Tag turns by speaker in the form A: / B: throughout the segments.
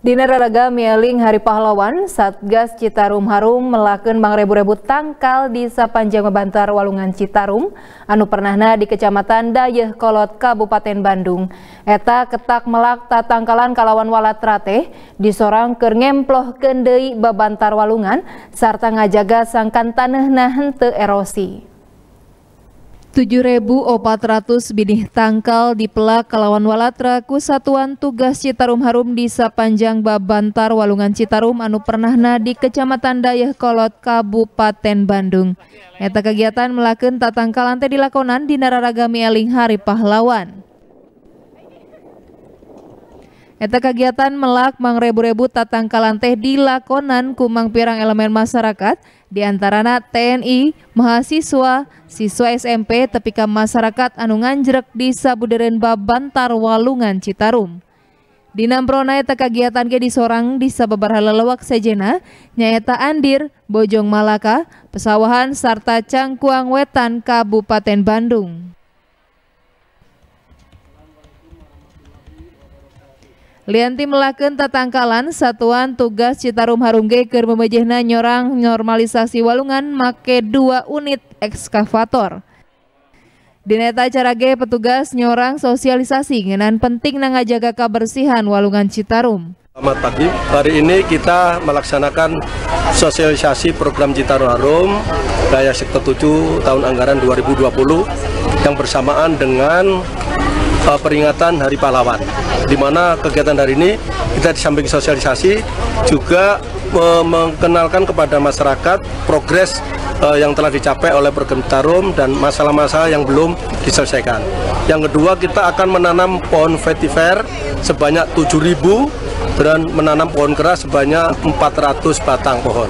A: Di Neraraga Mieling Hari Pahlawan, Satgas Citarum Harum melakukan mangrebu-rebu tangkal di sepanjang Bantar Walungan Citarum, anu pernahna di Kecamatan Dayeh Kolot, Kabupaten Bandung. Eta ketak melak tangkalan kalawan walat rate, disorang ker ngemploh kendei babantar walungan, serta ngajaga sangkan tanah erosi. 7.400 binih tangkal di Pelak kelawan walatra kusatuan Tugas Citarum Harum di sepanjang Babantar Walungan Citarum Anu Pernahna di Kecamatan Kolot Kabupaten Bandung. Eta kegiatan melakukan tatangkal lantai dilakonan di nararagami eling hari pahlawan. Eta kegiatan melak mangrebu-rebu tatangkalan teh dilakonan kumang pirang elemen masyarakat, diantarana TNI, mahasiswa, siswa SMP, tepika masyarakat anu nganjrek di Sabuderen Babantar Walungan Citarum. Di Namprona eta kegiatan ke disorang di sababar lelewak sejena, nyaita Andir, Bojong Malaka, Pesawahan, serta Cangkuang Wetan, Kabupaten Bandung. Lianti melakukan tatangkalan satuan tugas Citarum Harungge ke memejehna nyorang normalisasi walungan make dua unit ekskavator. Dineta acara ge petugas nyorang sosialisasi ngenan penting nangajaga kebersihan walungan Citarum.
B: Selamat pagi, hari ini kita melaksanakan sosialisasi program Citarum Harum Daya Sektor 7 tahun anggaran 2020 yang bersamaan dengan uh, peringatan Hari Pahlawan. Di mana kegiatan hari ini kita di samping sosialisasi juga uh, mengenalkan kepada masyarakat progres uh, yang telah dicapai oleh program Tarum dan masalah-masalah yang belum diselesaikan. Yang kedua kita akan menanam pohon vetiver sebanyak 7.000 dan menanam pohon keras sebanyak 400 batang pohon.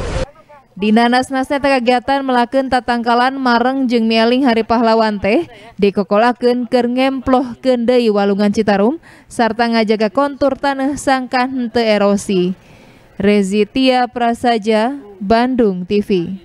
A: Di nanas nasnya kegiatan melakukan tatangkalan mareng jeng mieling hari pahlawan teh dikokolakeun keur ngemplohkeun kendai walungan Citarum serta ngajaga kontur tanah sangkan te erosi. Rezitia Prasaja, Bandung TV.